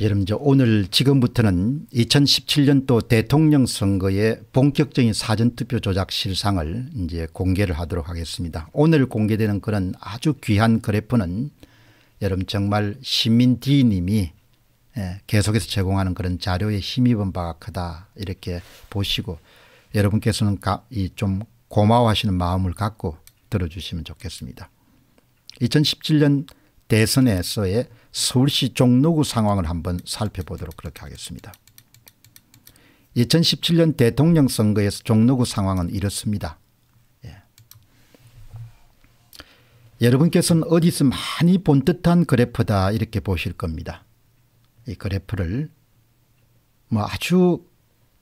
여러분 저 오늘 지금부터는 2017년도 대통령 선거의 본격적인 사전투표 조작 실상을 이제 공개를 하도록 하겠습니다. 오늘 공개되는 그런 아주 귀한 그래프는 여러분 정말 시민 D님이 예, 계속해서 제공하는 그런 자료에 힘입은 바가 크다 이렇게 보시고 여러분께서는 좀 고마워하시는 마음을 갖고 들어주시면 좋겠습니다. 2017년 대선에서의 서울시 종로구 상황을 한번 살펴보도록 그렇게 하겠습니다. 2017년 대통령 선거에서 종로구 상황은 이렇습니다. 예. 여러분께서는 어디서 많이 본 듯한 그래프다 이렇게 보실 겁니다. 이 그래프를 뭐 아주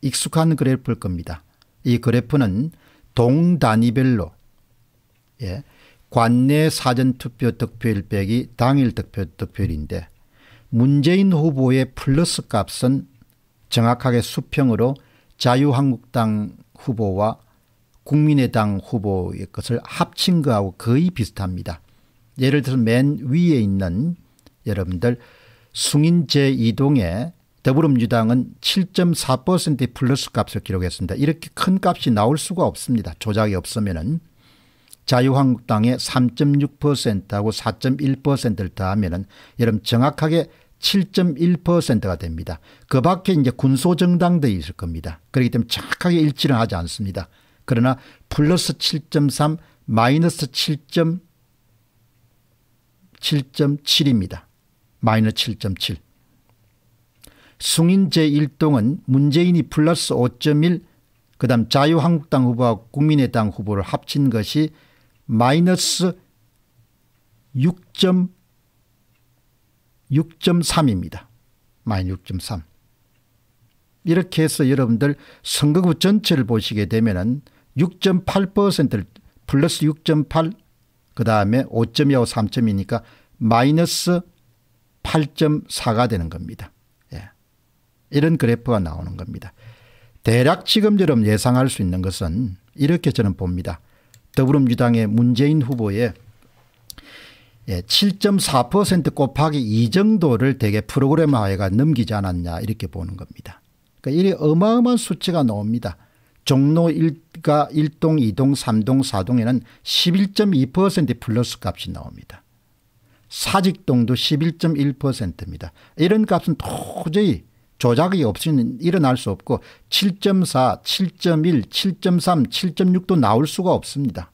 익숙한 그래프일 겁니다. 이 그래프는 동 단위별로 예. 관내 사전투표 득표일 빼기 당일 득표 득표율인데 문재인 후보의 플러스 값은 정확하게 수평으로 자유한국당 후보와 국민의당 후보의 것을 합친 거하고 거의 비슷합니다. 예를 들어 맨 위에 있는 여러분들 숭인 제2동에 더불어민주당은 7.4% 플러스 값을 기록했습니다. 이렇게 큰 값이 나올 수가 없습니다. 조작이 없으면은. 자유한국당의 3.6%하고 4.1%를 더하면은 여러분 정확하게 7.1%가 됩니다. 그 밖에 이제 군소정당도 있을 겁니다. 그렇기 때문에 정확하게 일치는 하지 않습니다. 그러나 플러스 7.3 마이너스 7.7입니다. 마이너스 7.7. 승인 제1동은 문재인이 플러스 5.1 그다음 자유한국당 후보와 국민의당 후보를 합친 것이 마이너스 6.6.3입니다. 마이너스 6.3. 이렇게 해서 여러분들 선거구 전체를 보시게 되면은 6.8%를 플러스 6.8, 그 다음에 5.25, 3점니까 마이너스 8.4가 되는 겁니다. 예. 이런 그래프가 나오는 겁니다. 대략 지금 여러분 예상할 수 있는 것은 이렇게 저는 봅니다. 더불어민주당의 문재인 후보의 7.4% 예, 곱하기 2 정도를 대개 프로그램화해가 넘기지 않았냐 이렇게 보는 겁니다. 그러니까 이리 어마어마한 수치가 나옵니다. 종로 1가 1동 2동 3동 4동에는 11.2% 플러스 값이 나옵니다. 사직동도 11.1%입니다. 이런 값은 도저히 조작이 없이는 일어날 수 없고 7.4, 7.1, 7.3, 7.6도 나올 수가 없습니다.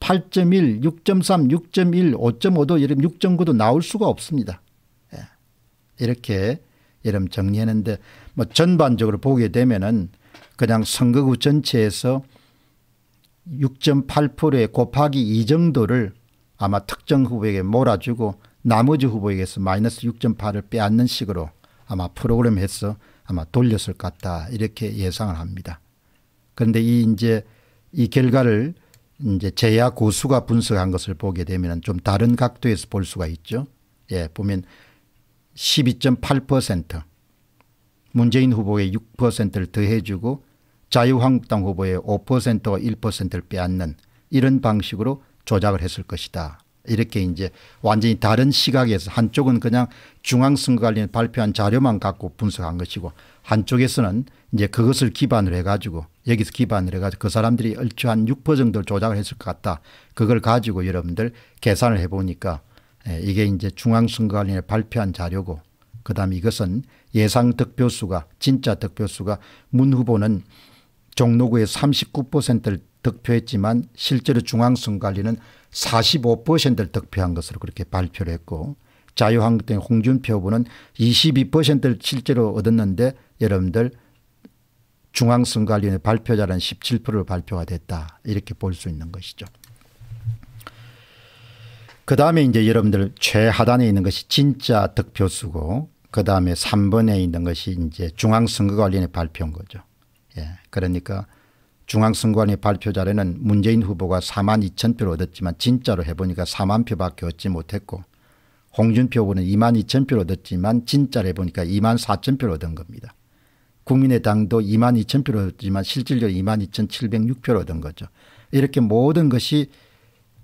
8.1, 6.3, 6.1, 5.5도 여름 6.9도 나올 수가 없습니다. 예. 이렇게 여름 정리했는데 뭐 전반적으로 보게 되면은 그냥 선거구 전체에서 6.8%의 곱하기 2 정도를 아마 특정 후보에게 몰아주고 나머지 후보에게서 마이너스 6.8을 빼앗는 식으로 아마 프로그램해서 아마 돌렸을 것 같다 이렇게 예상을 합니다. 그런데 이 이제 이 결과를 이제 제야 고수가 분석한 것을 보게 되면 좀 다른 각도에서 볼 수가 있죠. 예, 보면 12.8% 문재인 후보의 6%를 더해주고 자유한국당 후보의 5%와 1%를 빼앗는 이런 방식으로 조작을 했을 것이다. 이렇게 이제 완전히 다른 시각에서 한쪽은 그냥 중앙선거 관련 리 발표한 자료만 갖고 분석한 것이고 한쪽에서는 이제 그것을 기반으로 해가지고 여기서 기반을 해가지고 그 사람들이 얼추 한 6% 정도 조작을 했을 것 같다. 그걸 가지고 여러분들 계산을 해보니까 예, 이게 이제 중앙선거관리에 발표한 자료고 그다음 에 이것은 예상 득표수가 진짜 득표수가 문 후보는 종로구에 39%를 득표했지만 실제로 중앙선관리는 거 45%를 득표한 것으로 그렇게 발표를 했고 자유한국당 홍준표 후보는 22%를 실제로 얻었는데 여러분들 중앙선관위원회 발표자는 17%로 발표가 됐다 이렇게 볼 수 있는 것이죠. 그 다음에 이제 여러분들 최하단에 있는 것이 진짜 득표수고 그 다음에 3번에 있는 것이 이제 중앙선거관리원회 발표인 거죠. 예. 그러니까 중앙선관위 발표 자료는 문재인 후보가 4만 2천 표를 얻었지만 진짜로 해보니까 4만 표밖에 얻지 못했고 홍준표 후보는 2만 2천 표를 얻었지만 진짜로 해보니까 2만 4천 표를 얻은 겁니다. 국민의당도 2만 2천 표를 얻었지만 실질적으로 2만 2천 706표를 얻은 거죠. 이렇게 모든 것이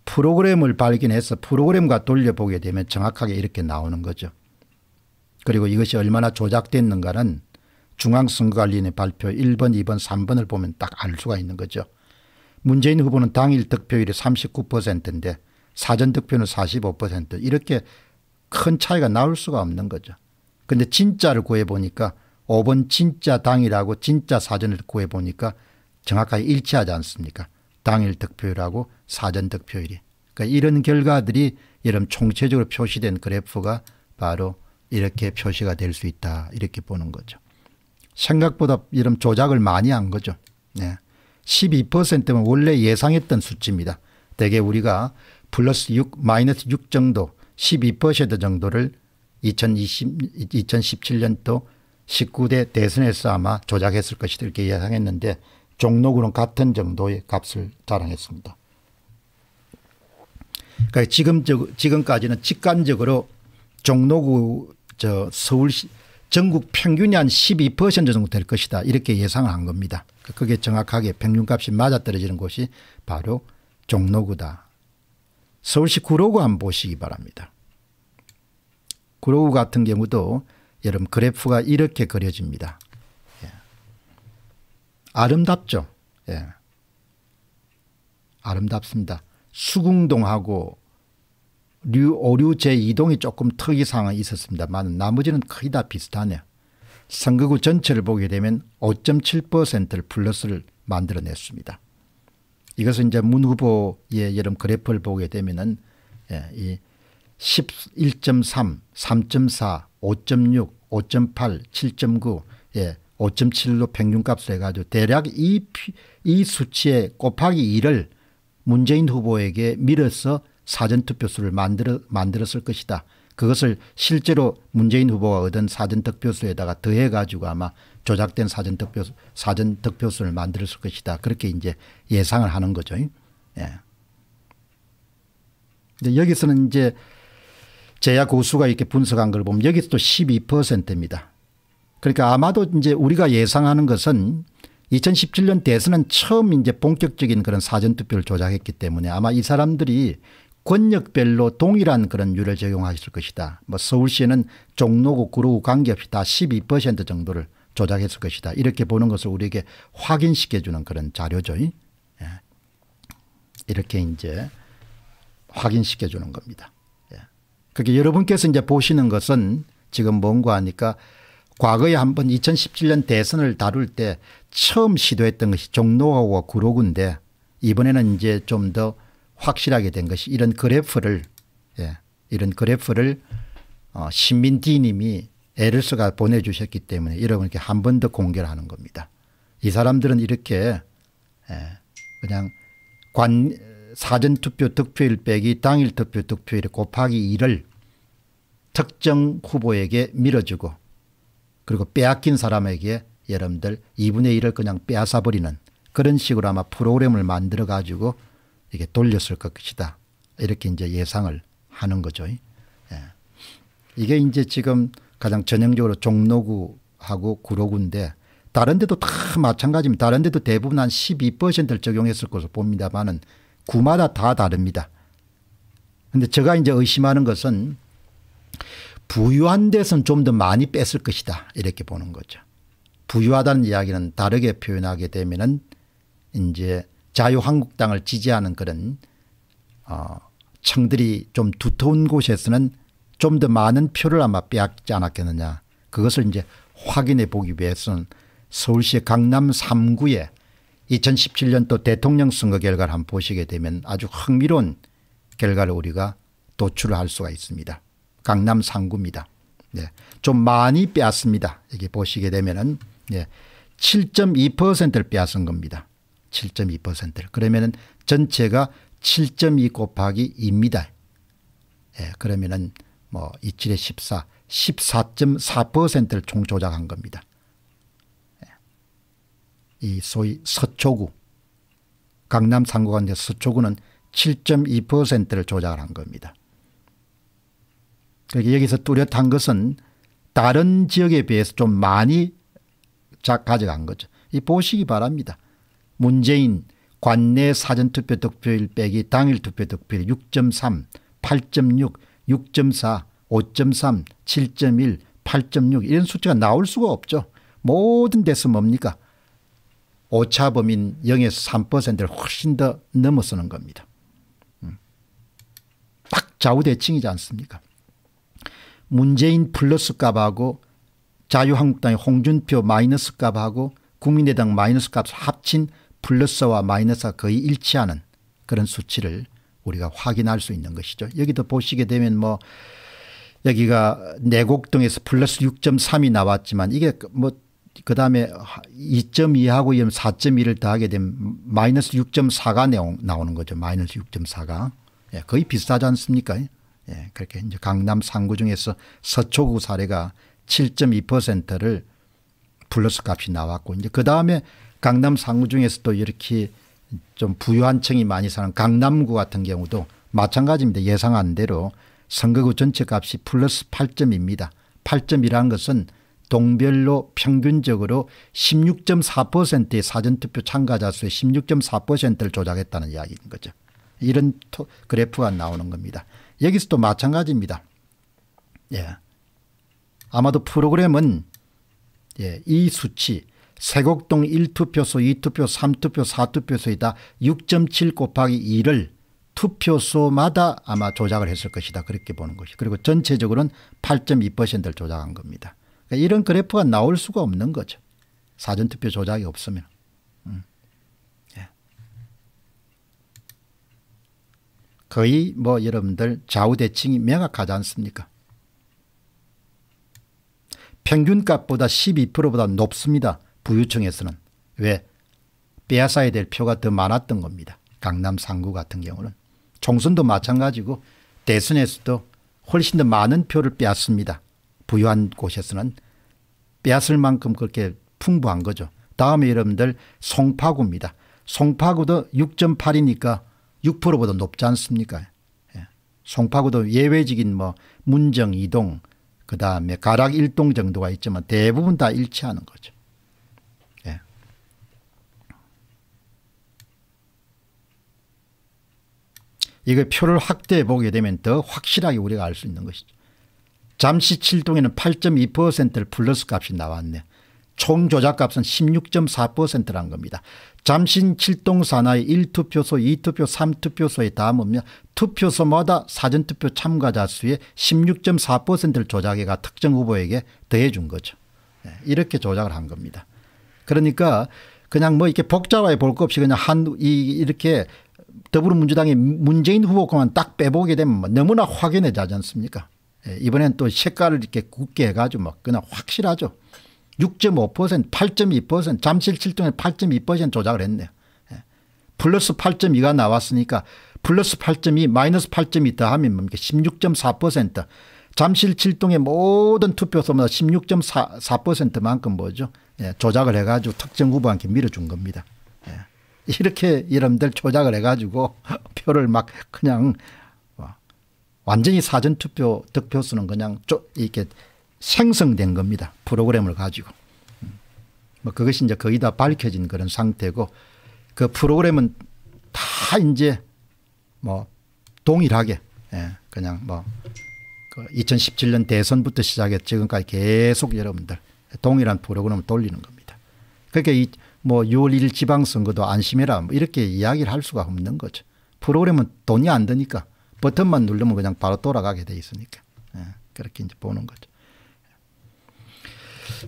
프로그램을 발견해서 프로그램과 돌려보게 되면 정확하게 이렇게 나오는 거죠. 그리고 이것이 얼마나 조작됐는가는 중앙선거관리위원회 발표 1번, 2번, 3번을 보면 딱 알 수가 있는 거죠. 문재인 후보는 당일 득표율이 39%인데 사전 득표는 45% 이렇게 큰 차이가 나올 수가 없는 거죠. 근데 진짜를 구해보니까 5번 진짜 당일하고 진짜 사전을 구해보니까 정확하게 일치하지 않습니까? 당일 득표율하고 사전 득표율이. 그러니까 이런 결과들이 여러분 총체적으로 표시된 그래프가 바로 이렇게 표시가 될 수 있다 이렇게 보는 거죠. 생각보다 이런 조작을 많이 한 거죠. 네. 12%면 원래 예상했던 수치입니다. 대개 우리가 플러스 6, 마이너스 6 정도, 12% 정도를 2020, 2017년도 19대 대선에서 아마 조작했을 것이다 이렇게 예상했는데 종로구는 같은 정도의 값을 자랑했습니다. 그러니까 지금, 지금까지는 직관적으로 종로구 저 서울시 전국 평균이 한 12% 정도 될 것이다 이렇게 예상을 한 겁니다. 그게 정확하게 평균값이 맞아떨어지는 곳이 바로 종로구다. 서울시 구로구 한번 보시기 바랍니다. 구로구 같은 경우도 여러분 그래프가 이렇게 그려집니다. 예. 아름답죠. 예. 아름답습니다. 수궁동하고 류, 오류 제2동이 조금 특이사항이 있었습니다만 나머지는 거의 다 비슷하네요. 선거구 전체를 보게 되면 5.7%를 플러스를 만들어냈습니다. 이것은 이제 문 후보의 여름 그래프를 보게 되면은 예, 이 11.3, 3.4, 5.6, 5.8, 7.9, 5.7로 평균값을 해가지고 대략 이, 이 수치의 곱하기 2를 문재인 후보에게 밀어서 사전투표수를 만들어, 만들었을 것이다. 그것을 실제로 문재인 후보가 얻은 사전득표수에다가 더해 가지고 아마 조작된 사전득표수, 사전득표수를 만들었을 것이다. 그렇게 이제 예상을 하는 거죠. 예. 이제 여기서는 이제 제야 고수가 이렇게 분석한 걸 보면 여기서 도 12%입니다. 그러니까 아마도 이제 우리가 예상하는 것은 2017년 대선은 처음 이제 본격적인 그런 사전투표를 조작했기 때문에 아마 이 사람들이 권역별로 동일한 그런 유를 적용하실 것이다. 뭐 서울시는 에 종로구, 구로구 관계없이 다 12% 정도를 조작했을 것이다. 이렇게 보는 것을 우리에게 확인시켜주는 그런 자료죠. 예. 이렇게 이제 확인시켜주는 겁니다. 예. 그게 그러니까 여러분께서 이제 보시는 것은 지금 뭔가 하니까 과거에 한번 2017년 대선을 다룰 때 처음 시도했던 것이 종로하고 구로구인데 이번에는 이제 좀더 확실하게 된 것이 이런 그래프를 예, 이런 그래프를 어, 신민 D님이 에르스가 보내주셨기 때문에 여러분께 한 번 더 공개를 하는 겁니다. 이 사람들은 이렇게 예, 그냥 관 사전투표 득표일 빼기 당일 투표 득표일 곱하기 2를 특정 후보에게 밀어주고 그리고 빼앗긴 사람에게 여러분들 2분의 1을 그냥 빼앗아버리는 그런 식으로 아마 프로그램을 만들어 가지고 이게 돌렸을 것이다. 이렇게 이제 예상을 하는 거죠. 예. 이게 이제 지금 가장 전형적으로 종로구하고 구로구인데 다른 데도 다 마찬가지입니다. 다른 데도 대부분 한 12%를 적용했을 것으로 봅니다만은 구마다 다 다릅니다. 근데 제가 이제 의심하는 것은 부유한 데선 좀 더 많이 뺐을 것이다. 이렇게 보는 거죠. 부유하다는 이야기는 다르게 표현하게 되면은 이제 자유한국당을 지지하는 그런 어 청들이 좀 두터운 곳에서는 좀 더 많은 표를 아마 빼앗지 않았겠느냐. 그것을 이제 확인해 보기 위해서는 서울시 강남 3구에 2017년도 대통령 선거 결과를 한번 보시게 되면 아주 흥미로운 결과를 우리가 도출할 수가 있습니다. 강남 3구입니다. 네. 좀 많이 빼앗습니다. 여기 보시게 되면은 네. 7.2%를 빼앗은 겁니다. 7.2%를. 그러면은 전체가 7.2 곱하기 2입니다. 예, 그러면은 뭐 27에 14, 14.4%를 총 조작한 겁니다. 예. 이 소위 서초구, 강남 3구가 있는 서초구는 7.2%를 조작한 겁니다. 그러니까 여기서 뚜렷한 것은 다른 지역에 비해서 좀 많이 가져간 거죠. 이 보시기 바랍니다. 문재인 관내 사전투표 득표율 빼기 당일 투표 득표율 6.3, 8.6, 6.4, 5.3, 7.1, 8.6 이런 수치가 나올 수가 없죠. 모든 데서 뭡니까? 오차범인 0에서 3%를 훨씬 더 넘어서는 겁니다. 음. 딱 좌우대칭이지 않습니까? 문재인 플러스 값하고 자유한국당의 홍준표 마이너스 값하고 국민의당 마이너스 값 합친 플러스와 마이너스가 거의 일치하는 그런 수치를 우리가 확인할 수 있는 것이죠. 여기도 보시게 되면 뭐 여기가 내곡 네 등에서 플러스 6.3이 나왔지만 이게 뭐 그다음에 2.2하고 4.1을 더하게 되면 마이너스 6.4가 나오는 거죠. 마이너스 6.4가. 예, 거의 비슷하지 않습니까? 예, 그렇게 이제 강남 3구 중에서 서초구 사례가 7.2%를 플러스 값이 나왔고 이제 그다음에 강남 상구 중에서도 이렇게 좀 부유한 층이 많이 사는 강남구 같은 경우도 마찬가지입니다. 예상한 대로 선거구 전체 값이 플러스 8점입니다. 8점이라는 것은 동별로 평균적으로 16.4%의 사전투표 참가자 수의 16.4%를 조작했다는 이야기인 거죠. 이런 그래프가 나오는 겁니다. 여기서도 마찬가지입니다. 예. 아마도 프로그램은 예, 이 수치 세곡동 1투표소, 2투표, 3투표, 4투표소에다 6.7 곱하기 2를 투표소마다 아마 조작을 했을 것이다. 그렇게 보는 것이. 그리고 전체적으로는 8.2%를 조작한 겁니다. 그러니까 이런 그래프가 나올 수가 없는 거죠. 사전투표 조작이 없으면. 음. 예. 거의 뭐 여러분들 좌우대칭이 명확하지 않습니까? 평균값보다 12%보다 높습니다. 부유층에서는 왜 빼앗아야 될 표가 더 많았던 겁니다. 강남 3구 같은 경우는. 총선도 마찬가지고 대선에서도 훨씬 더 많은 표를 빼앗습니다. 부유한 곳에서는 빼앗을 만큼 그렇게 풍부한 거죠. 다음에 여러분들 송파구입니다. 송파구도 6.8이니까 6%보다 높지 않습니까? 예. 송파구도 예외적인 뭐 문정 이동 그다음에 가락 일동 정도가 있지만 대부분 다 일치하는 거죠. 이거 표를 확대해 보게 되면 더 확실하게 우리가 알 수 있는 것이죠. 잠시 7동에는 8.2%를 플러스 값이 나왔네. 총 조작값은 16.4%란 겁니다. 잠신 7동 산하의 1투표소, 2투표, 3투표소의 다으면 투표소마다 사전투표 참가자 수의 16.4%를 조작해가 특정 후보에게 더해 준 거죠. 예, 이렇게 조작을 한 겁니다. 그러니까 그냥 뭐 이렇게 복잡하게 볼거 없이 그냥 한, 이, 이렇게 더불어민주당의 문재인 후보만 딱 빼보게 되면 뭐 너무나 확연해지지 않습니까 예, 이번엔 또 색깔을 이렇게 굳게 해가지고 막 뭐 그냥 확실하죠. 6.5% 8.2% 잠실 7동에 8.2% 조작을 했네요. 예, 플러스 8.2가 나왔으니까 플러스 8.2 마이너스 8.2 더하면 뭡니까 16.4% 잠실 7동의 모든 투표소마다 16.4%만큼 뭐죠 예, 조작을 해가지고 특정 후보한테 밀어준 겁니다. 이렇게 이름들 조작을 해가지고 표를 막 그냥 완전히 사전투표 득표수는 그냥 이렇게 생성된 겁니다. 프로그램을 가지고. 음. 뭐 그것이 이제 거의 다 밝혀진 그런 상태고 그 프로그램은 다 이제 뭐 동일하게 예 그냥 뭐 2017년 그 대선부터 시작해 지금까지 계속 여러분들 동일한 프로그램을 돌리는 겁니다. 그러니까 이뭐 6월 1일 지방선거도 안심해라 뭐 이렇게 이야기를 할 수가 없는 거죠. 프로그램은 돈이 안 드니까 버튼만 누르면 그냥 바로 돌아가게 돼 있으니까 예, 그렇게 이제 보는 거죠.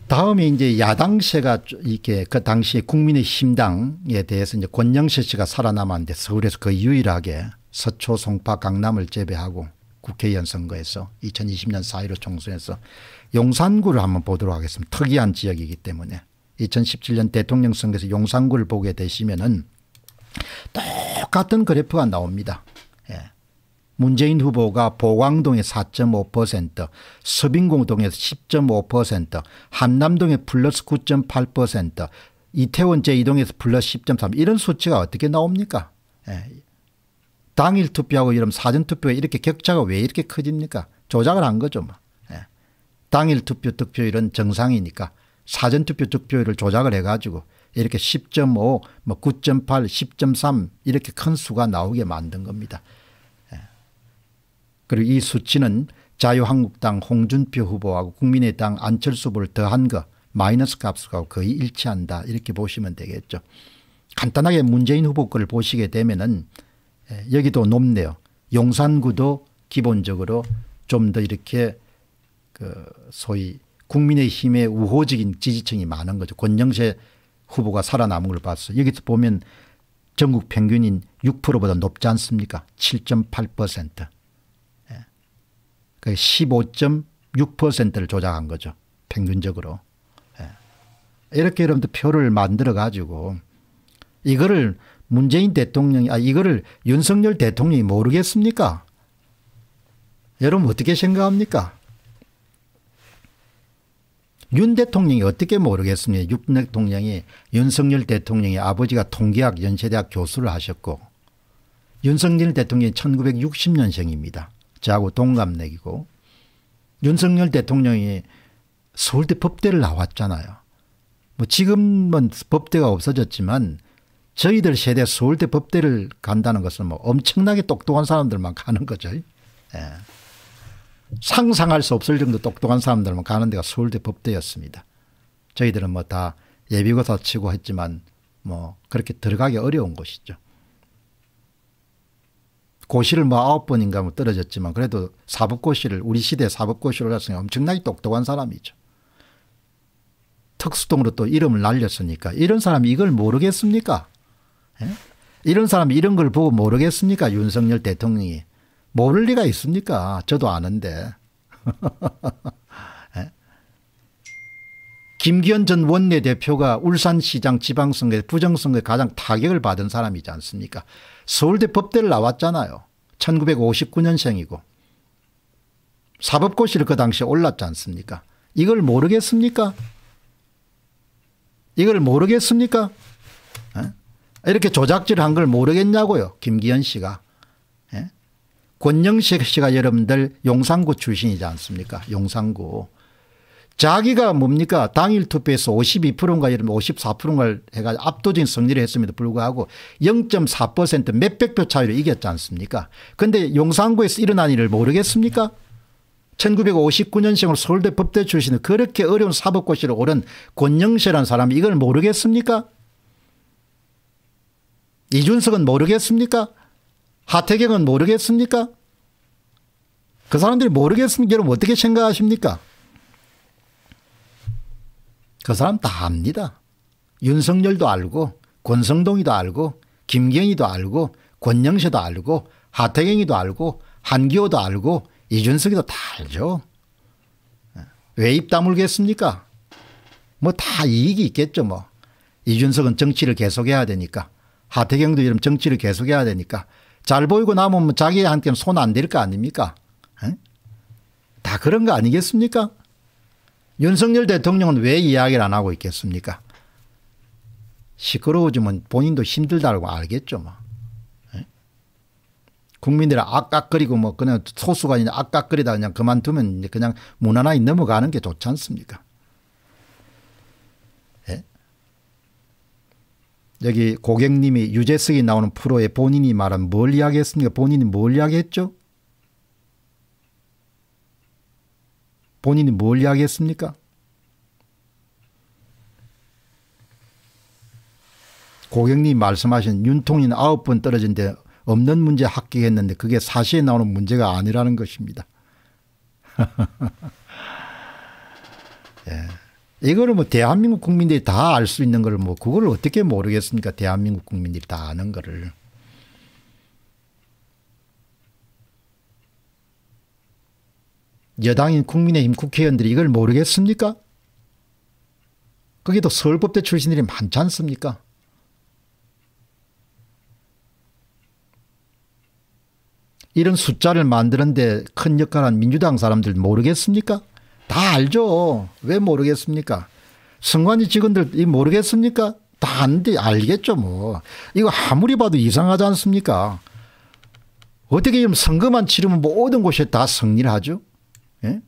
다음에 이제 야당세가 이렇게 그 당시에 국민의 힘당에 대해서 이제 권영세 씨가 살아남았는데 서울에서 거의 유일하게 서초 송파 강남을 재배하고 국회의원 선거에서 2020년 4.15 총선에서 용산구를 한번 보도록 하겠습니다. 특이한 지역이기 때문에 2017년 대통령 선거에서 용산구를 보게 되시면은 똑같은 그래프가 나옵니다. 예. 문재인 후보가 보광동에 4.5%, 서빙공동에서 10.5%, 한남동에 플러스 9.8%, 이태원 제2동에서 플러스 10.3 이런 수치가 어떻게 나옵니까? 예. 당일 투표하고 이런 사전투표에 이렇게 격차가 왜 이렇게 커집니까? 조작을 한 거죠. 뭐. 예. 당일 투표 득표율은 정상이니까 사전투표 득표율을 조작을 해가지고 이렇게 10.5, 뭐 9.8, 10.3 이렇게 큰 수가 나오게 만든 겁니다. 예. 그리고 이 수치는 자유한국당 홍준표 후보하고 국민의당 안철수 후보를 더한 거 마이너스 값하 거의 일치한다 이렇게 보시면 되겠죠. 간단하게 문재인 후보 거를 보시게 되면은 예, 여기도 높네요. 용산구도 기본적으로 좀 더 이렇게 그 소위 국민의힘의 우호적인 지지층이 많은 거죠. 권영세 후보가 살아남은 걸 봤어요. 여기서 보면 전국 평균인 6%보다 높지 않습니까? 7.8%. 예. 그 15.6%를 조작한 거죠. 평균적으로. 예. 이렇게 여러분들 표를 만들어 가지고 이거를 문재인 대통령이 아 이거를 윤석열 대통령이 모르겠습니까? 여러분 어떻게 생각합니까? 윤 대통령이 어떻게 모르겠습니까? 윤 대통령이 윤석열 대통령의 아버지가 통계학 연세대학 교수를 하셨고 윤석열 대통령이 1960년생입니다. 저하고 동갑내기고 윤석열 대통령이 서울대 법대를 나왔잖아요. 뭐 지금은 법대가 없어졌지만 저희들 세대 서울대 법대를 간다는 것은 뭐 엄청나게 똑똑한 사람들만 가는 거죠. 예. 상상할 수 없을 정도 똑똑한 사람들만 가는 데가 서울대 법대였습니다. 저희들은 뭐 다 예비고사 치고 했지만 뭐 그렇게 들어가기 어려운 곳이죠. 고시를 뭐 아홉 번인가 뭐 떨어졌지만 그래도 사법고시를 우리 시대 사법고시를 갔으니까 엄청나게 똑똑한 사람이죠. 특수동으로 또 이름을 날렸으니까 이런 사람이 이걸 모르겠습니까? 에? 예? 이런 사람이 이런 걸 보고 모르겠습니까? 윤석열 대통령이. 모를 리가 있습니까? 저도 아는데. 예? 김기현 전 원내대표가 울산시장 지방선거 부정선거에 가장 타격을 받은 사람이지 않습니까? 서울대 법대를 나왔잖아요. 1959년생이고. 사법고시를 그 당시에 올랐지 않습니까? 이걸 모르겠습니까? 이걸 모르겠습니까? 예? 이렇게 조작질 한걸 모르겠냐고요. 김기현 씨가. 권영식 씨가 여러분들 용산구 출신이지 않습니까 용산구. 자기가 뭡니까 당일 투표에서 52%인가 54%인가 해가 압도적인 승리를 했음에도 불구하고 0.4% 몇백 표 차이로 이겼지 않습니까 그런데 용산구에서 일어난 일을 모르겠습니까 1959년생으로 서울대 법대 출신 그렇게 어려운 사법고시를 오른 권영세라는 사람이 이걸 모르겠습니까 이준석은 모르겠습니까 하태경은 모르겠습니까? 그 사람들이 모르겠으면 여러분 어떻게 생각하십니까? 그 사람 다 압니다. 윤석열도 알고 권성동이도 알고 김경희도 알고 권영세도 알고 하태경이도 알고 한기호도 알고 이준석이도 다 알죠. 왜 입 다물겠습니까? 뭐 다 이익이 있겠죠 뭐. 이준석은 정치를 계속해야 되니까 하태경도 이런 정치를 계속해야 되니까 잘 보이고 남으면 자기한테는 손안 댈 거 아닙니까? 에? 다 그런 거 아니겠습니까? 윤석열 대통령은 왜 이야기를 안 하고 있겠습니까? 시끄러워지면 본인도 힘들다고 알겠죠. 뭐. 국민들이 악각거리고 뭐 그냥 소수가 악각거리다 그냥 그만두면 그냥 무난하게 넘어가는 게 좋지 않습니까? 여기 고객님이 유재석이 나오는 프로에 본인이 말한 뭘 이야기했습니까? 본인이 뭘 이야기했죠? 본인이 뭘 이야기했습니까? 고객님 말씀하신 윤통이 아홉 번 떨어진데 없는 문제 합격했는데 그게 사실에 나오는 문제가 아니라는 것입니다. 예. 이거를 뭐 대한민국 국민들이 다 알 수 있는 걸뭐 그걸 어떻게 모르겠습니까? 대한민국 국민들이 다 아는 거를. 여당인 국민의힘 국회의원들이 이걸 모르겠습니까? 거기도 서울법대 출신들이 많지 않습니까? 이런 숫자를 만드는데 큰 역할한 을 민주당 사람들 모르겠습니까? 다 알죠. 왜 모르겠습니까? 선관위 직원들 모르겠습니까? 다 안돼 알겠죠 뭐. 이거 아무리 봐도 이상하지 않습니까? 어떻게 지금 선거만 치르면 모든 곳에 다성리 하죠? 예?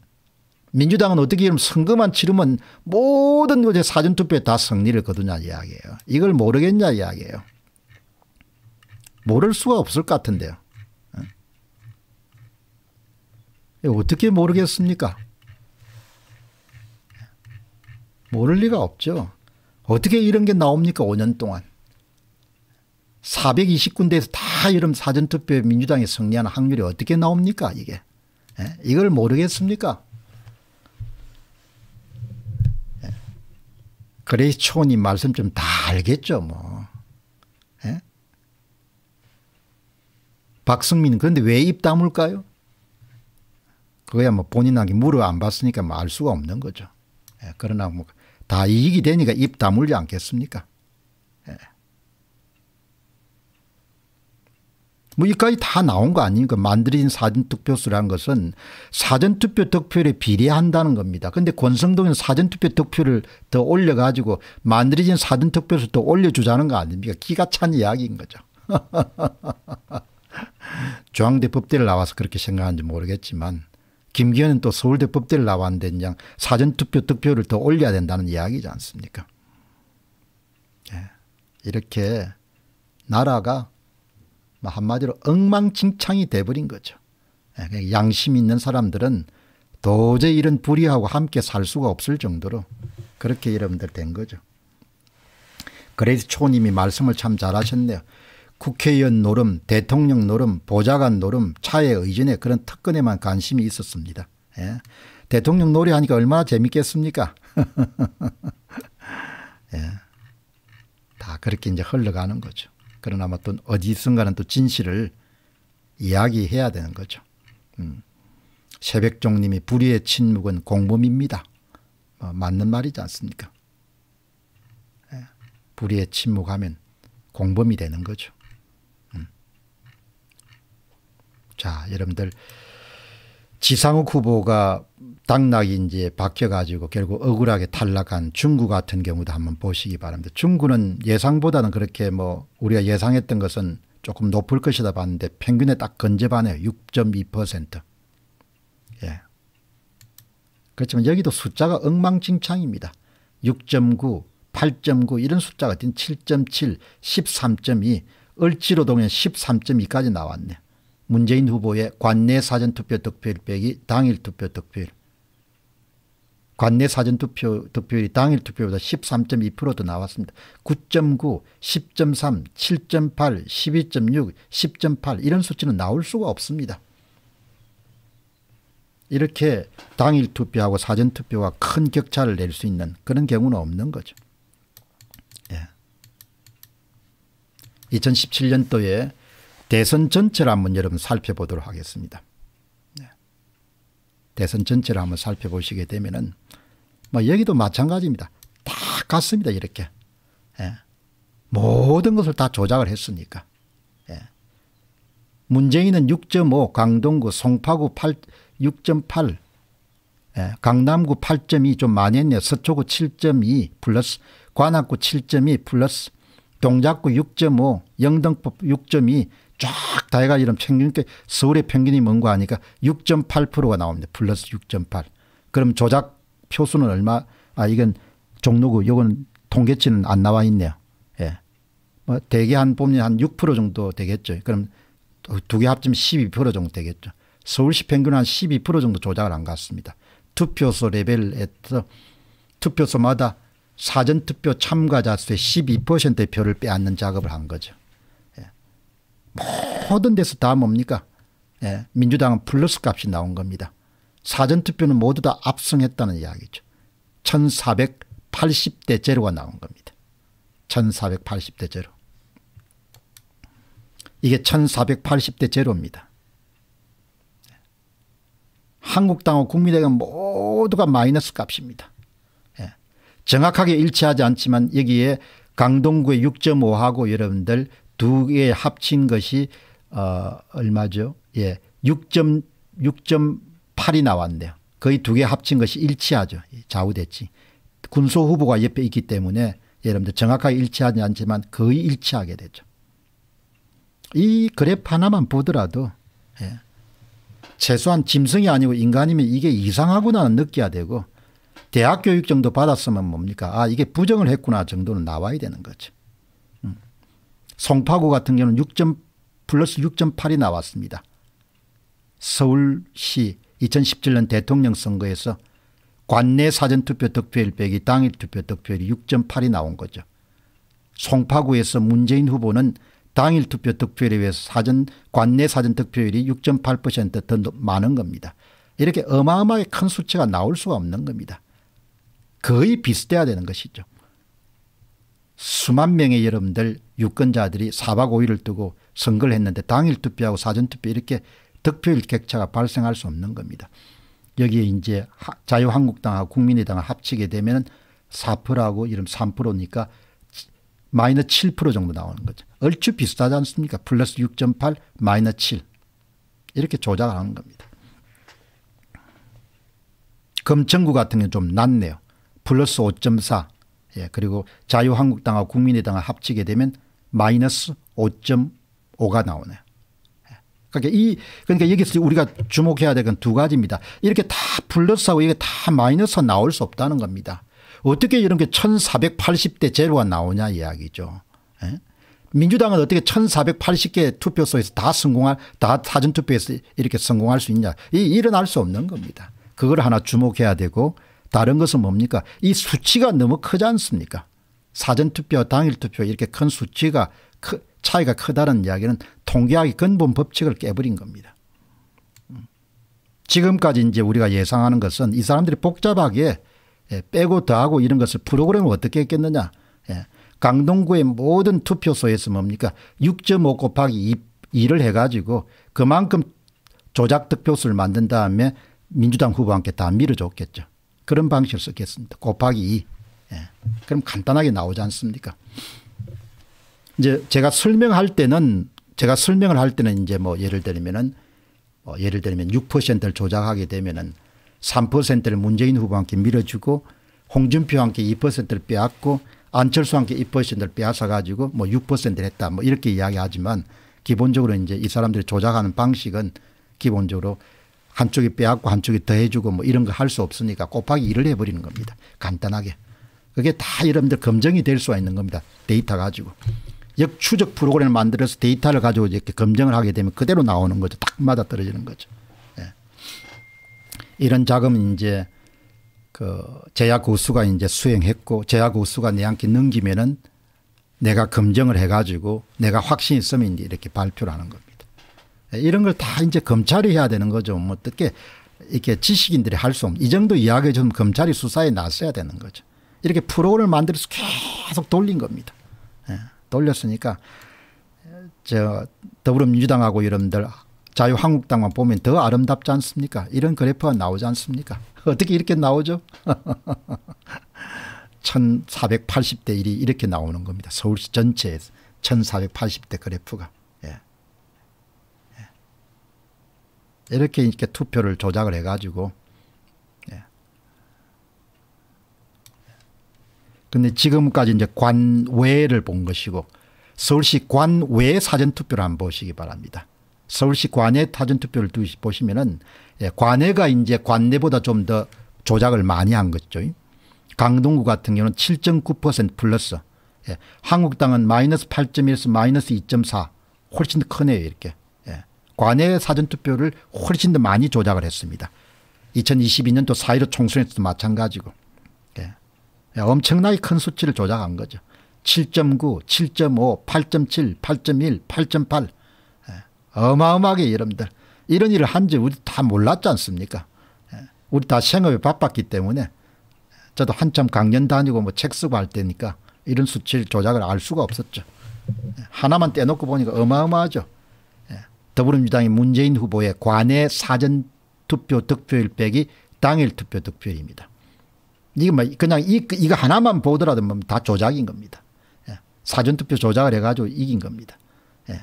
민주당은 어떻게 이런 선거만 치르면 모든 곳에 사전투표에 다 승리를 거두냐 이야기예요. 이걸 모르겠냐 이야기예요. 모를 수가 없을 것 같은데요. 예? 어떻게 모르겠습니까? 모를 리가 없죠. 어떻게 이런 게 나옵니까 5년 동안. 420군데에서 다 이런 사전투표에 민주당이 승리하는 확률이 어떻게 나옵니까 이게. 예? 이걸 모르겠습니까? 예. 그레이스 초원님 말씀 좀 다 알겠죠 뭐. 예? 박승민 그런데 왜 입 다물까요? 그거야 뭐 본인한테 물어 안 봤으니까 뭐 수가 없는 거죠. 예, 그러나 뭐다 이익이 되니까 입 다물지 않겠습니까? 예. 뭐 이까지 다 나온 거 아닙니까? 만들어진 사전투표수라는 것은 사전투표 득표율에 비례한다는 겁니다. 그런데 권성동은 사전투표 득표를 더 올려가지고 만들어진 사전투표수 더 올려주자는 거 아닙니까? 기가 찬 이야기인 거죠. 중앙대 법대를 나와서 그렇게 생각하는지 모르겠지만 김기현은 또 서울대 법대를 나왔는데 이제 사전투표 득표를 더 올려야 된다는 이야기지 않습니까? 예. 이렇게 나라가 뭐 한마디로 엉망진창이 돼버린 거죠. 예. 양심 있는 사람들은 도저히 이런 불의하고 함께 살 수가 없을 정도로 그렇게 여러분들 된 거죠. 그레이 초님이 말씀을 참 잘하셨네요. 국회의원 노름 대통령 노름 보좌관 노름 차의 의전에 그런 특권에만 관심이 있었습니다. 예. 대통령 노래하니까 얼마나 재밌겠습니까 예. 다 그렇게 이제 흘러가는 거죠. 그러나 또 어디선가는 또 진실을 이야기해야 되는 거죠. 음. 새백종님이 불의의 침묵은 공범입니다. 어, 맞는 말이지 않습니까? 예. 불의의 침묵하면 공범이 되는 거죠. 자, 여러분들 지상욱 후보가 당락이 이제 바뀌어가지고 결국 억울하게 탈락한 중구 같은 경우도 한번 보시기 바랍니다. 중구는 예상보다는 그렇게 뭐 우리가 예상했던 것은 조금 높을 것이다 봤는데 평균에 딱 근접하네요. 6.2%. 예. 그렇지만 여기도 숫자가 엉망진창입니다. 6.9, 8.9 이런 숫자가 된 7.7, 13.2, 을지로동에 13.2까지 나왔네. 요 문재인 후보의 관내 사전투표 득표율 빼기 당일 투표 득표율. 관내 사전투표 득표율이 당일 투표보다 13.2%더 나왔습니다. 9.9, 10.3, 7.8, 12.6, 10.8 이런 수치는 나올 수가 없습니다. 이렇게 당일 투표하고 사전 투표와 큰 격차를 낼 수 있는 그런 경우는 없는 거죠. 예. 2017년도에 대선 전체를 한번 여러분 살펴보도록 하겠습니다. 네. 대선 전체를 한번 살펴보시게 되면은 뭐 여기도 마찬가지입니다. 다 같습니다. 이렇게. 예. 모든 것을 다 조작을 했으니까. 예. 문재인은 6.5, 강동구, 송파구 6.8, 예. 강남구 8.2 좀 많이 했네요. 서초구 7.2 플러스 관악구 7.2 플러스 동작구 6.5, 영등포 쫙 다해가 이름 평균, 그러니 서울의 평균이 뭔가하니까 6.8%가 나옵니다. 플러스 6.8. 그럼 조작 표수는 얼마? 아, 이건 종로구, 이건 통계치는 안 나와 있네요. 예. 뭐 대개 한 뽑는 한6% 정도 되겠죠. 그럼 두 개 합치면 12% 정도 되겠죠. 서울시 평균은 한 12% 정도 조작을 안 갔습니다. 투표소 레벨에서 투표소마다 사전투표 참가자 수의 12%의 표를 빼앗는 작업을 한 거죠. 모든 데서 다 뭡니까? 예, 민주당은 플러스 값이 나온 겁니다. 사전투표는 모두 다 압승했다는 이야기죠. 1480대 제로가 나온 겁니다. 1480대 제로. 이게 1480대 제로입니다. 한국당하고 국민의힘 모두가 마이너스 값입니다. 예. 정확하게 일치하지 않지만 여기에 강동구의 6.5하고 여러분들 두개 합친 것이 어 얼마죠? 예. 6점 6.8이 나왔네요. 거의 두 개 합친 것이 일치하죠. 좌우대치. 군소 후보가 옆에 있기 때문에 여러분들 정확하게 일치하지 않지만 거의 일치하게 되죠. 이 그래프 하나만 보더라도 예. 최소한 짐승이 아니고 인간이면 이게 이상하구나는 느껴야 되고 대학 교육 정도 받았으면 뭡니까? 아 이게 부정을 했구나 정도는 나와야 되는 거죠. 송파구 같은 경우는 6. 플러스 6.8이 나왔습니다. 서울시 2017년 대통령 선거에서 관내 사전투표 득표율 빼기 당일 투표 득표율이 6.8이 나온 거죠. 송파구에서 문재인 후보는 당일 투표 득표율에 비해서 사전 관내 사전 득표율이 6.8%더 많은 겁니다. 이렇게 어마어마하게 큰 수치가 나올 수가 없는 겁니다. 거의 비슷해야 되는 것이죠. 수만 명의 여러분들 유권자들이 4박 5일을 뜨고 선거를 했는데 당일 투표하고 사전 투표 이렇게 득표율 격차가 발생할 수 없는 겁니다. 여기에 이제 자유한국당하고 국민의당을 합치게 되면 4%하고 이름 3%니까 마이너7% 정도 나오는 거죠. 얼추 비슷하지 않습니까? 플러스 6.8마이너7 이렇게 조작을 하는 겁니다. 금천구 같은 게좀 낮네요. 플러스 5.4 예, 그리고 자유한국당하고 국민의당을 합치게 되면 마이너스 5.5가 나오네요. 예. 그러니까 이 그러니까 여기서 우리가 주목해야 될 건 두 가지입니다. 이렇게 다 플러스하고 이게 다 마이너스 나올 수 없다는 겁니다. 어떻게 이런 게 1480대 제로가 나오냐 이야기죠. 예? 민주당은 어떻게 1480개 투표소에서 다 성공할 다 사전투표에서 이렇게 성공할 수 있냐 이 일어날 수 없는 겁니다. 그걸 하나 주목해야 되고 다른 것은 뭡니까 이 수치가 너무 크지 않습니까 사전투표 당일투표 이렇게 큰 수치가 크, 차이가 크다는 이야기는 통계학의 근본 법칙을 깨버린 겁니다. 음. 지금까지 이제 우리가 예상하는 것은 이 사람들이 복잡하게 예, 빼고 더하고 이런 것을 프로그램을 어떻게 했겠느냐. 예. 강동구의 모든 투표소에서 뭡니까 6.5 곱하기 2, 를 해가지고 그만큼 조작 득표수를 만든 다음에 민주당 후보한테 다 밀어줬겠죠. 그런 방식을 쓰겠습니다. 곱하기 2. 예. 그럼 간단하게 나오지 않습니까? 이제 제가 설명할 때는 제가 설명을 할 때는 이제 뭐 예를 들면은 어 예를 들면 6%를 조작하게 되면은 3%를 문재인 후보와 함 밀어주고 홍준표와 함 2%를 빼앗고 안철수와 함 2%를 빼앗아 가지고 뭐 6%를 했다 뭐 이렇게 이야기하지만 기본적으로 이제 이 사람들이 조작하는 방식은 기본적으로 한쪽이 빼앗고 한쪽이 더해주고 뭐 이런 거 할 수 없으니까 곱하기 1을 해버리는 겁니다. 간단하게. 그게 다 여러분들 검증이 될 수가 있는 겁니다. 데이터 가지고. 역추적 프로그램을 만들어서 데이터를 가지고 이렇게 검증을 하게 되면 그대로 나오는 거죠. 딱 맞아 떨어지는 거죠. 예. 이런 작업은 이제 그 제약 우수가 이제 수행했고 제약 우수가 내한테 넘기면은 내가 검증을 해가지고 내가 확신이 있으면 이제 이렇게 발표를 하는 겁니다. 이런 걸 다 이제 검찰이 해야 되는 거죠. 뭐 어떻게 이렇게 지식인들이 할 수 없는 이 정도 이야기 좀 검찰이 수사에 나서야 되는 거죠. 이렇게 프로를 만들어서 계속 돌린 겁니다. 예, 돌렸으니까 저 더불어민주당하고 여러분들 자유한국당만 보면 더 아름답지 않습니까? 이런 그래프가 나오지 않습니까? 어떻게 이렇게 나오죠? 1480대 1이 이렇게 나오는 겁니다. 서울시 전체에서 1480대 그래프가. 이렇게 이렇게 투표를 조작을 해가지고 예. 근데 지금까지 이제 관외를 본 것이고 서울시 관외 사전투표를 한 번 보시기 바랍니다. 서울시 관외 사전투표를 보시면은 예, 관외가 이제 관내보다 좀 더 조작을 많이 한 거죠. 강동구 같은 경우는 7.9% 플러스 예, 한국당은 마이너스 8.1에서 마이너스 2.4 훨씬 더 크네요 이렇게. 관외 사전투표를 훨씬 더 많이 조작을 했습니다. 2022년도 4.15 총선에서도 마찬가지고 예. 예. 엄청나게 큰 수치를 조작한 거죠. 7.9, 7.5, 8.7, 8.1, 8.8 예. 어마어마하게 여러분들 이런 일을 한지 우리 다 몰랐지 않습니까? 예. 우리 다 생업에 바빴기 때문에 저도 한참 강연 다니고 뭐 책 쓰고 할 때니까 이런 수치를 조작을 알 수가 없었죠. 예. 하나만 떼놓고 보니까 어마어마하죠. 더불어민주당의 문재인 후보의 관내 사전 투표 득표율 빼기 당일 투표 득표율입니다. 이게 뭐 그냥 이, 이거 하나만 보더라도 뭐 다 조작인 겁니다. 예. 사전투표 조작을 해가지고 이긴 겁니다. 예.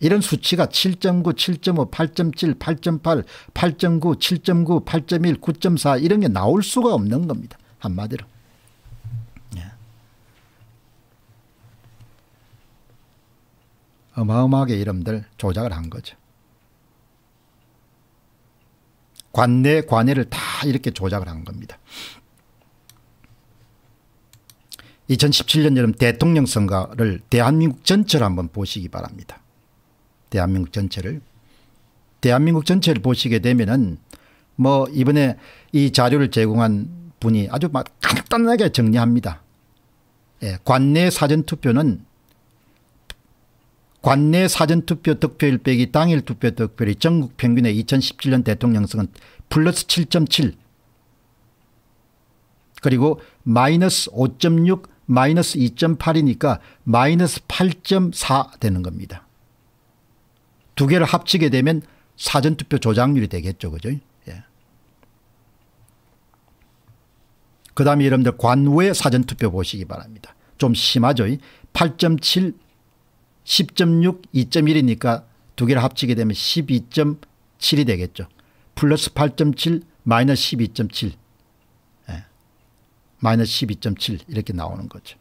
이런 수치가 7.9, 7.5, 8.7, 8.8, 8.9, 7.9, 8.1, 9.4 이런 게 나올 수가 없는 겁니다. 한마디로. 어마어마하게 이름들 조작을 한 거죠. 관내 관해를 다 이렇게 조작을 한 겁니다. 2017년 여름 대통령 선거를 대한민국 전체를 한번 보시기 바랍니다. 대한민국 전체를. 대한민국 전체를 보시게 되면은 뭐 이번에 이 자료를 제공한 분이 아주 막 간단하게 정리합니다. 예, 관내 사전투표는 관내 사전투표 득표율 빼기 당일 투표 득표율이 전국 평균의 2017년 대통령 선은 플러스 7.7 그리고 마이너스 5.6 마이너스 2.8이니까 마이너스 8.4 되는 겁니다. 두 개를 합치게 되면 사전투표 조작률이 되겠죠. 그죠? 예. 그 다음에 여러분들 관외 사전투표 보시기 바랍니다. 좀 심하죠. 8.7 10.6, 2.1이니까 두 개를 합치게 되면 12.7이 되겠죠. 플러스 8.7 마이너스 12.7 예. 마이너스 12.7 이렇게 나오는 거죠.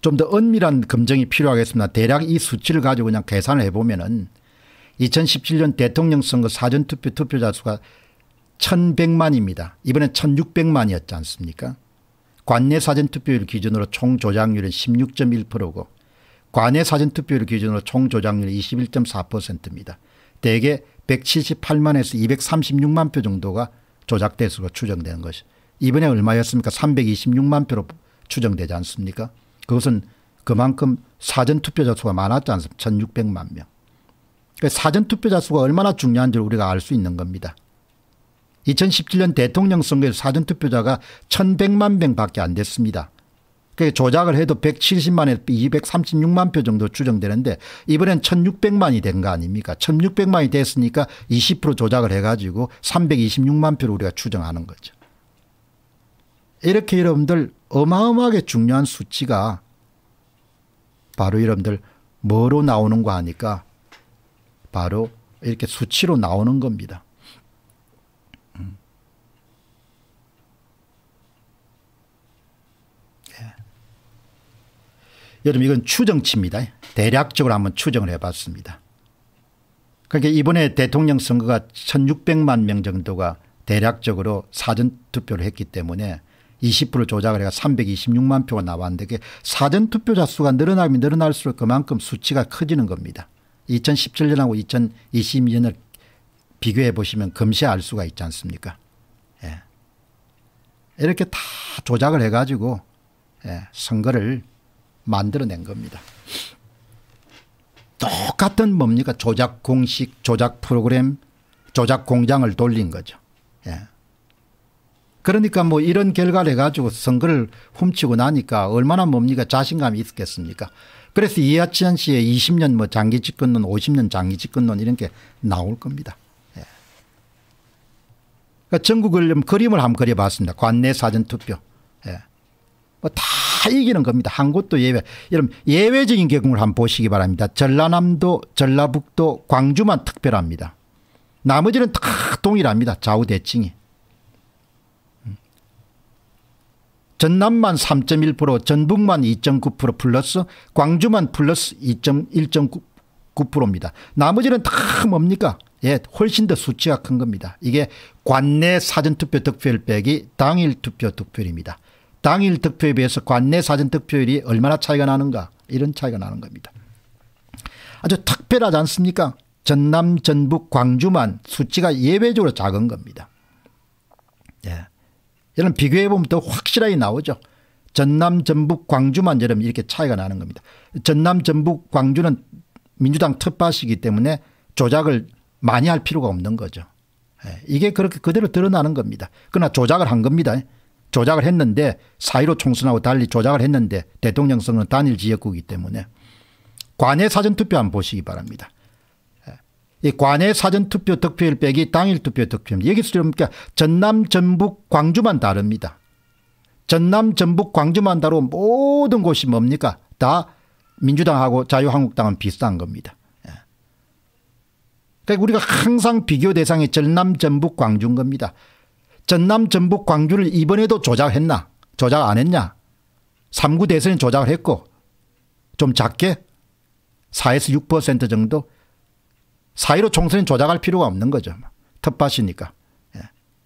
좀 더 은밀한 검증이 필요하겠습니다. 대략 이 수치를 가지고 그냥 계산을 해보면 은 2017년 대통령 선거 사전투표 투표자 수가 1100만입니다. 이번엔 1600만이었지 않습니까 관내 사전투표율 기준으로 총 조작률은 16.1%고 관외 사전 투표를 기준으로 총 조작률 21.4%입니다. 대개 178만에서 236만 표 정도가 조작 대수로 추정되는 것이 이번에 얼마였습니까? 326만 표로 추정되지 않습니까? 그것은 그만큼 사전 투표자 수가 많았지 않습니까? 1600만 명. 그러니까 사전 투표자 수가 얼마나 중요한지를 우리가 알 수 있는 겁니다. 2017년 대통령 선거에서 사전 투표자가 1100만 명밖에 안 됐습니다. 그 조작을 해도 170만에 236만 표 정도 추정되는데 이번엔 1600만이 된 거 아닙니까? 1600만이 됐으니까 20% 조작을 해가지고 326만 표를 우리가 추정하는 거죠. 이렇게 여러분들 어마어마하게 중요한 수치가 바로 여러분들 뭐로 나오는 거 하니까 바로 이렇게 수치로 나오는 겁니다. 여러분 이건 추정치입니다. 대략적으로 한번 추정을 해봤습니다. 그러니까 이번에 대통령 선거가 1600만 명 정도가 대략적으로 사전투표를 했기 때문에 20% 조작을 해가 326만 표가 나왔는데 그게 사전투표자 수가 늘어나면 늘어날수록 그만큼 수치가 커지는 겁니다. 2017년하고 2022년을 비교해 보시면 금세 알 수가 있지 않습니까 예. 이렇게 다 조작을 해가지고 예. 선거를 만들어낸 겁니다. 똑같은 뭡니까 조작 공식 조작 프로그램 조작 공장을 돌린 거죠. 예. 그러니까 뭐 이런 결과를 가지고 선거를 훔치고 나니까 얼마나 뭡니까 자신감이 있겠습니까. 그래서 이하치 씨의 20년 뭐 장기 집권론 50년 장기 집권론 이런 게 나올 겁니다. 예. 그러니까 전국을 그림을 한번 그려봤습니다. 관내 사전투표. 예. 뭐다 다 이기는 겁니다. 한 곳도 예외. 여러분 예외적인 경우를 한번 보시기 바랍니다. 전라남도 전라북도 광주만 특별합니다. 나머지는 다 동일합니다. 좌우대칭이. 음. 전남만 3.1% 전북만 2.9% 플러스 광주만 플러스 2.1.9%입니다. 나머지는 다 뭡니까 예, 훨씬 더 수치가 큰 겁니다. 이게 관내 사전투표 득표율 빼기 당일 투표 득표율입니다. 당일 득표에 비해서 관내 사전 득표율이 얼마나 차이가 나는가 이런 차이가 나는 겁니다. 아주 특별하지 않습니까? 전남, 전북, 광주만 수치가 예외적으로 작은 겁니다. 예. 이런 비교해보면 더 확실하게 나오죠. 전남, 전북, 광주만 이렇게 차이가 나는 겁니다. 전남, 전북, 광주는 민주당 텃밭이기 때문에 조작을 많이 할 필요가 없는 거죠. 예. 이게 그렇게 그대로 드러나는 겁니다. 그러나 조작을 한 겁니다. 조작을 했는데 사이로 총선하고 달리 조작을 했는데 대통령 선거는 단일 지역구이기 때문에 관외 사전투표 한번 보시기 바랍니다. 예. 이 관외 사전투표 득표율 빼기 당일 투표 득표입 여기서 그러니까 전남 전북 광주만 다릅니다. 전남 전북 광주만 다르고 모든 곳이 뭡니까 다 민주당하고 자유한국당은 비슷한 겁니다. 예. 그러니까 우리가 항상 비교 대상이 전남 전북 광주인 겁니다. 전남, 전북, 광주를 이번에도 조작했나? 조작 안 했냐? 3구 대선에 조작을 했고 좀 작게 4에서 6% 정도 4.15 총선에 조작할 필요가 없는 거죠. 텃밭이니까. 예.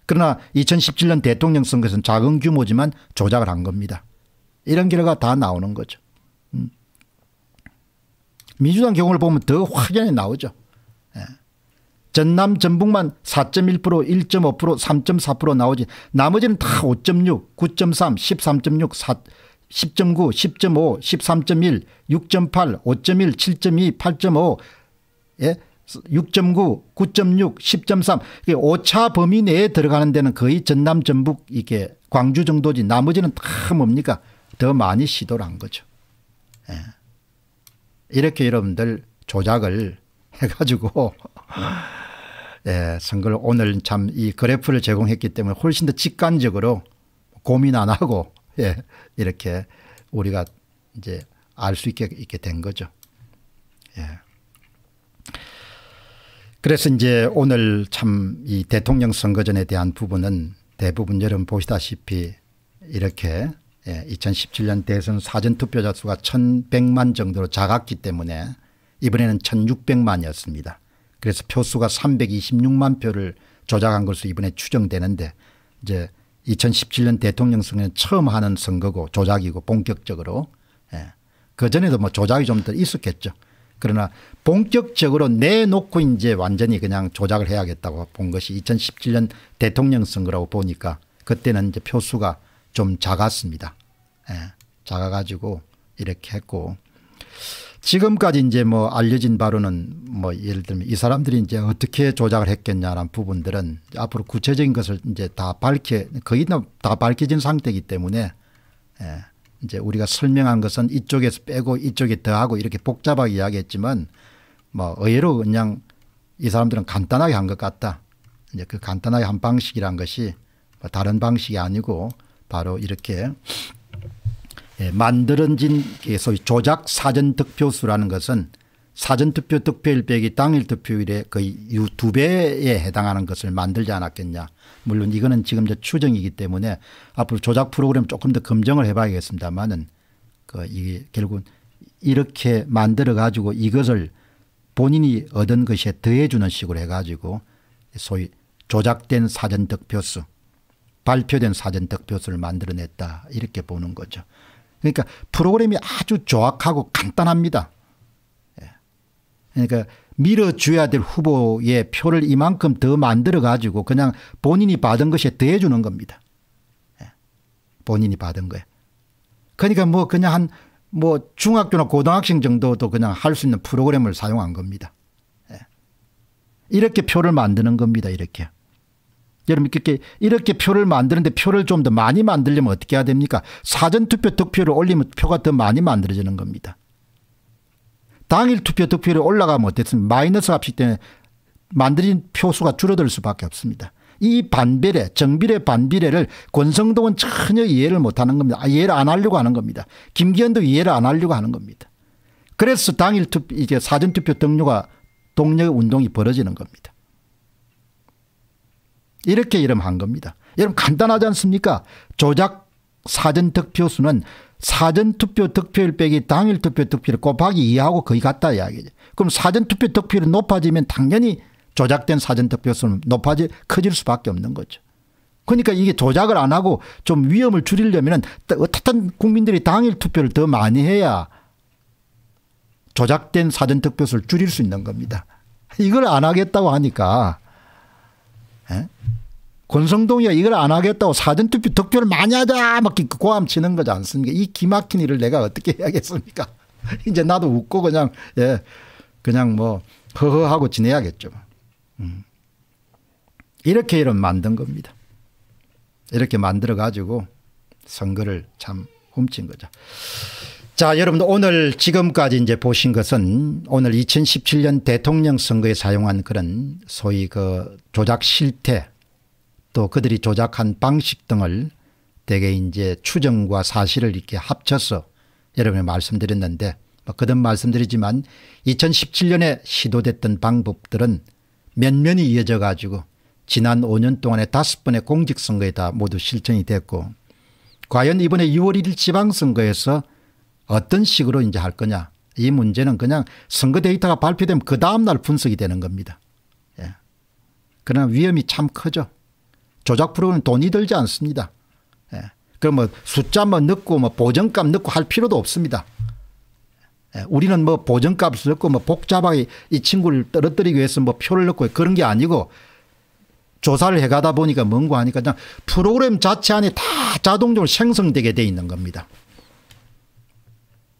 그러나 2017년 대통령 선거에서는 작은 규모지만 조작을 한 겁니다. 이런 결과가 다 나오는 거죠. 음. 민주당 경우를 보면 더 확연히 나오죠. 전남 전북만 4.1% 1.5% 3.4% 나오지 나머지는 다5.6 9.3 13.6 4 10.9, 10.5, 13.1, 6.8, 5.1, 7.2, 8.5, 6.9, 9.6, 10.3이 5차 범위 내에 들어가는 데는 거의 전남, 전북 이게 광주 정도지 나머지는 다 뭡니까 더 많이 시도를 한 거죠. 예. 이렇게 여러분들 조작을 해가지고 예, 선거를 오늘 참 이 그래프를 제공했기 때문에 훨씬 더 직관적으로 고민 안 하고 예, 이렇게 우리가 이제 알 수 있게, 있게 된 거죠. 예. 그래서 이제 오늘 참 이 대통령 선거전에 대한 부분은 대부분 여러분 보시다시피 이렇게 예, 2017년 대선 사전투표자 수가 1100만 정도로 작았기 때문에 이번에는 1600만이었습니다. 그래서 표수가 326만 표를 조작한 것으로 이번에 추정되는데 이제 2017년 대통령 선거는 처음 하는 선거고 조작이고 본격적으로 예. 그 전에도 뭐 조작이 좀 더 있었겠죠. 그러나 본격적으로 내놓고 이제 완전히 그냥 조작을 해야겠다고 본 것이 2017년 대통령 선거라고 보니까 그때는 이제 표수가 좀 작았습니다. 예. 작아가지고 이렇게 했고 지금까지 이제 뭐 알려진 바로는 뭐 예를 들면 이 사람들이 이제 어떻게 조작을 했겠냐라는 부분들은 앞으로 구체적인 것을 이제 다 밝혀 거의 다 밝혀진 상태이기 때문에 예. 이제 우리가 설명한 것은 이쪽에서 빼고 이쪽에 더하고 이렇게 복잡하게 이야기했지만 뭐 의외로 그냥 이 사람들은 간단하게 한 것 같다. 이제 그 간단하게 한 방식이란 것이 뭐 다른 방식이 아니고 바로 이렇게 예, 만들어진 소위 조작 사전득표수라는 것은 사전투표 득표일 빼기 당일 투표일에 거의 두 배에 해당하는 것을 만들지 않았겠냐. 물론 이거는 지금 저 추정이기 때문에 앞으로 조작 프로그램 조금 더 검증을 해봐야겠습니다만은 그 이게 결국 이렇게 만들어 가지고 이것을 본인이 얻은 것에 더해주는 식으로 해가지고 소위 조작된 사전 득표수 발표된 사전 득표수를 만들어냈다 이렇게 보는 거죠. 그러니까 프로그램이 아주 조악하고 간단합니다. 예. 그러니까 밀어줘야 될 후보의 표를 이만큼 더 만들어 가지고 그냥 본인이 받은 것에 더해 주는 겁니다. 예. 본인이 받은 거예요. 그러니까 뭐 그냥 한 뭐 중학교나 고등학생 정도도 그냥 할 수 있는 프로그램을 사용한 겁니다. 예. 이렇게 표를 만드는 겁니다. 이렇게. 여러분 이렇게 이렇게 표를 만드는데 표를 좀 더 많이 만들려면 어떻게 해야 됩니까? 사전투표 득표를 올리면 표가 더 많이 만들어지는 겁니다. 당일 투표 득표율이 올라가면 어떻습니까? 마이너스 합식 때문에 만들어진 표수가 줄어들 수밖에 없습니다. 이 반비례 정비례 반비례를 권성동은 전혀 이해를 못하는 겁니다. 아, 이해를 안 하려고 하는 겁니다. 김기현도 이해를 안 하려고 하는 겁니다. 그래서 당일 투 이제 사전투표 등류가 동력 운동이 벌어지는 겁니다. 이렇게 이름한 겁니다. 여러분 간단하지 않습니까? 조작 사전 득표수는 사전 투표 득표율 빼기 당일 투표 득표율 곱하기 2하고 거의 같다 이야기죠. 그럼 사전 투표 득표율이 높아지면 당연히 조작된 사전 득표수는 높아질 커질 수밖에 없는 거죠. 그러니까 이게 조작을 안 하고 좀 위험을 줄이려면 어쨌든 국민들이 당일 투표를 더 많이 해야 조작된 사전 득표수를 줄일 수 있는 겁니다. 이걸 안 하겠다고 하니까 에? 예? 권성동이야 이걸 안 하겠다고 사전투표 득표를 많이 하자 막 고함 치는 거지 않습니까? 이 기막힌 일을 내가 어떻게 해야겠습니까? 이제 나도 웃고 그냥 예 그냥 뭐 허허하고 지내야겠죠. 음. 이렇게 이런 만든 겁니다. 이렇게 만들어 가지고 선거를 참 훔친 거죠. 자, 여러분들 오늘 지금까지 이제 보신 것은 오늘 2017년 대통령 선거에 사용한 그런 소위 그 조작 실태 또 그들이 조작한 방식 등을 대개 이제 추정과 사실을 이렇게 합쳐서 여러분이 말씀드렸는데 그든 뭐 말씀드리지만 2017년에 시도됐던 방법들은 몇면이 이어져 가지고 지난 5년 동안에 다섯 번의 공직선거에 다 모두 실천이 됐고 과연 이번에 6월 1일 지방선거에서 어떤 식으로 이제 할 거냐 이 문제는 그냥 선거 데이터가 발표되면 그 다음날 분석이 되는 겁니다. 예. 그러나 위험이 참 크죠. 조작 프로그램 돈이 들지 않습니다. 예. 그럼 뭐 숫자 뭐 넣고 뭐 보정값 넣고 할 필요도 없습니다. 예. 우리는 뭐보정값 넣고 뭐 복잡하게 이 친구를 떨어뜨리기 위해서 뭐 표를 넣고 그런 게 아니고 조사를 해가다 보니까 뭔고 하니까 그냥 프로그램 자체 안에 다 자동적으로 생성되게 돼 있는 겁니다.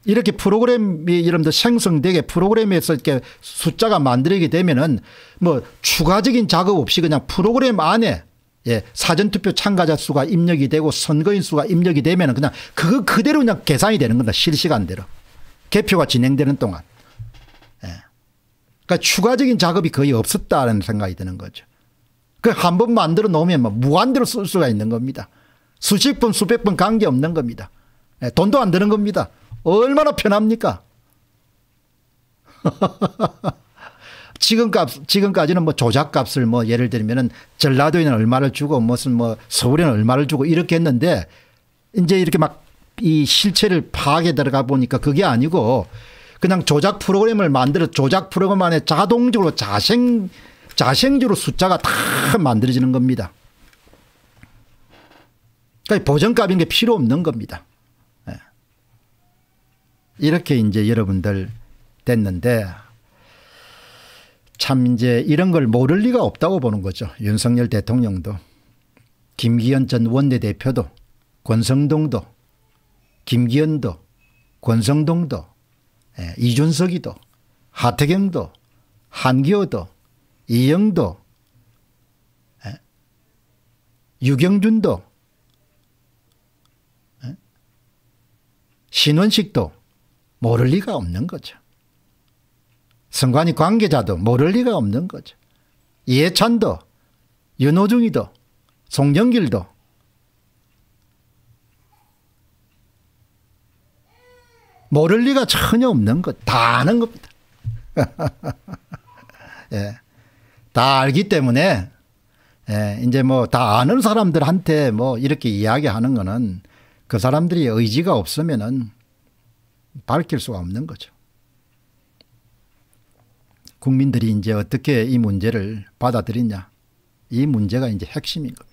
이렇게 프로그램이 이름도 생성되게 프로그램에서 이렇게 숫자가 만들게 되면은 뭐 추가적인 작업 없이 그냥 프로그램 안에 예, 사전투표 참가자 수가 입력이 되고 선거인 수가 입력이 되면은 그냥 그거 그대로 그냥 계산이 되는 겁니다. 실시간대로. 개표가 진행되는 동안. 예. 그러니까 추가적인 작업이 거의 없었다는 생각이 드는 거죠. 그 한 번 만들어 놓으면 뭐 무한대로 쓸 수가 있는 겁니다. 수십 번, 수백 번 관계없는 겁니다. 예, 돈도 안 드는 겁니다. 얼마나 편합니까? 지금값 지금까지는 뭐 조작값을 뭐 예를 들면은 전라도에는 얼마를 주고 무슨 뭐 서울에는 얼마를 주고 이렇게 했는데 이제 이렇게 막 이 실체를 파악에 들어가 보니까 그게 아니고 그냥 조작 프로그램을 만들어 조작 프로그램 안에 자동적으로 자생 자생적으로 숫자가 다 만들어지는 겁니다. 그러니까 보정값인 게 필요 없는 겁니다. 이렇게 이제 여러분들 됐는데 참 이제 이런 걸 모를 리가 없다고 보는 거죠. 윤석열 대통령도 김기현 전 원내대표도 권성동도 김기현도 권성동도 예, 이준석이도 하태경도 한기호도 이영도 예, 유경준도 예, 신원식도 모를 리가 없는 거죠. 선관위 관계자도 모를 리가 없는 거죠. 이해찬도 윤호중이도 송정길도 모를 리가 전혀 없는 것 다 아는 겁니다. 예. 다 알기 때문에 예, 이제 뭐 다 아는 사람들한테 뭐 이렇게 이야기하는 거는 그 사람들이 의지가 없으면은 밝힐 수가 없는 거죠. 국민들이 이제 어떻게 이 문제를 받아들이냐. 이 문제가 이제 핵심인 겁니다.